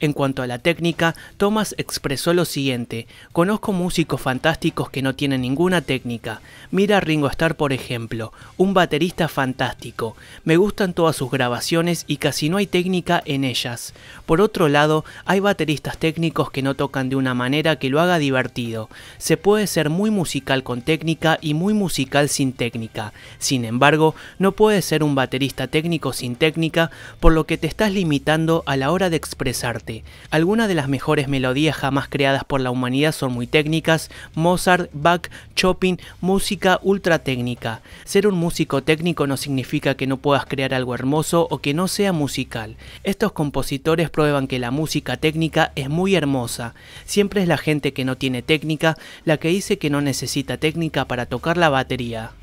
En cuanto a la técnica, Thomas expresó lo siguiente, conozco músicos fantásticos que no tienen ninguna técnica. Mira a Ringo Starr por ejemplo, un baterista fantástico. Me gustan todas sus grabaciones y casi no hay técnica en ellas. Por otro lado, hay bateristas técnicos que no tocan de una manera que lo haga divertido. Se puede ser muy musical con técnica y muy musical sin técnica. Sin embargo, no puede ser un baterista técnico sin técnica, por lo que te estás limitando a la hora de expresarte. Algunas de las mejores melodías jamás creadas por la humanidad son muy técnicas, Mozart, Bach, Chopin, música ultra técnica. Ser un músico técnico no significa que no puedas crear algo hermoso o que no sea musical. Estos compositores prueban que la música técnica es muy hermosa. Siempre es la gente que no tiene técnica la que dice que no necesita técnica para tocar la batería.